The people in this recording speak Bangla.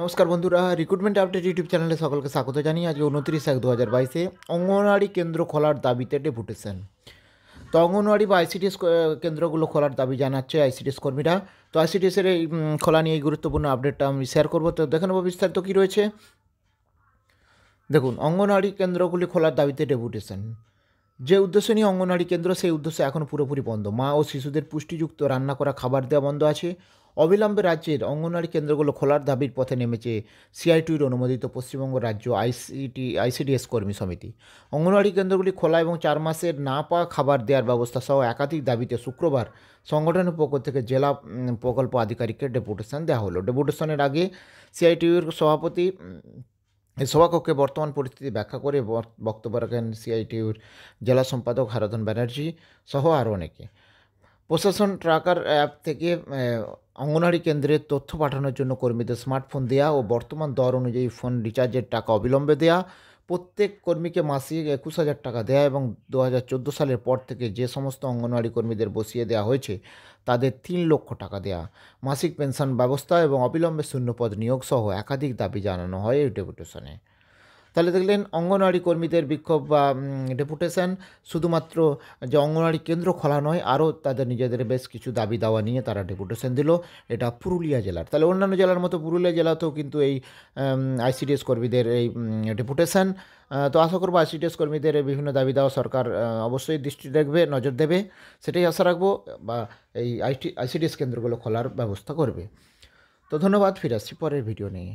নমস্কার বন্ধুরা রিক্রুটমেন্ট আপডেট ইউটিউব চ্যানেলে সকলকে স্বাগত জানিয়ে আজ উনত্রিশ এক দু হাজার বাইশে অঙ্গনওয়াড়ি কেন্দ্র খোলার দাবিতে ডেপুটেশন তো অঙ্গনওয়াড়ি বা আইসিডিএস কেন্দ্রগুলো খোলার দাবি জানাচ্ছে আইসিডিএস কর্মীরা তো আইসিডিএসের এই খোলা নিয়ে এই গুরুত্বপূর্ণ আপডেটটা আমি শেয়ার করবো তো দেখে নেবো বিস্তারিত কী রয়েছে দেখুন অঙ্গনওয়াড়ি কেন্দ্রগুলি খোলার দাবিতে ডেপুটেশন যে উদ্দেশ্য নিয়ে অঙ্গনওয়াড়ি কেন্দ্র সেই উদ্দেশ্যে এখন পুরোপুরি বন্ধ মা ও শিশুদের পুষ্টিযুক্ত রান্না করা খাবার দেওয়া বন্ধ আছে অবিলম্বে রাজ্যের অঙ্গনওয়াড়ি কেন্দ্রগুলো খোলার দাবির পথে নেমেছে সিআইটির অনুমোদিত পশ্চিমবঙ্গ রাজ্য আইসিটি আইসিডিএস কর্মী সমিতি অঙ্গনওয়াড়ি কেন্দ্রগুলি খোলা এবং চার মাসের না পাওয়া খাবার দেওয়ার ব্যবস্থা সহ একাধিক দাবিতে শুক্রবার সংগঠনের পক্ষ থেকে জেলা প্রকল্প আধিকারিককে ডেপুটেশন দেওয়া হলো ডেপুটেশনের আগে সিআইটিউর সভাপতি সভাকক্ষে বর্তমান পরিস্থিতি ব্যাখ্যা করে বক্তব্য রাখেন সিআইটিউর জেলা সম্পাদক হারাধন ব্যানার্জি সহ আরও অনেকে প্রশাসন ট্রাকার অ্যাপ থেকে অঙ্গনওয়াড়ি কেন্দ্রে তথ্য পাঠানোর জন্য কর্মীদের স্মার্টফোন দেয়া ও বর্তমান দর অনুযায়ী ফোন রিচার্জের টাকা অবিলম্বে দেয়া প্রত্যেক কর্মীকে মাসিক একুশ হাজার টাকা দেয়া এবং দু চোদ্দো সালের পর থেকে যে সমস্ত অঙ্গনওয়াড়ি কর্মীদের বসিয়ে দেওয়া হয়েছে তাদের তিন লক্ষ টাকা দেয়া মাসিক পেনশন ব্যবস্থা এবং অবিলম্বে শূন্যপদ নিয়োগ সহ একাধিক দাবি জানানো হয় এই ডেপুটেশনে তাহলে দেখলেন অঙ্গনওয়াড়ি কর্মীদের বিক্ষোভ বা ডেপুটেশন শুধুমাত্র যে অঙ্গনওয়াড়ি কেন্দ্র খোলা নয় আরও তাদের নিজেদের বেশ কিছু দাবি দাওয়া নিয়ে তারা ডেপুটেশন দিল এটা পুরুলিয়া জেলার তাহলে অন্যান্য জেলার মতো পুরুলিয়া জেলাতেও কিন্তু এই আইসিডিএস কর্মীদের এই ডেপুটেশন তো আশা করবো আইসিডিএস কর্মীদের বিভিন্ন দাবি দেওয়া সরকার অবশ্যই দৃষ্টি রাখবে নজর দেবে সেটাই আশা রাখবো বা এই আইটি আইসিডিএস কেন্দ্রগুলো খোলার ব্যবস্থা করবে তো ধন্যবাদ ফিরে আসছি পরের ভিডিও নিয়ে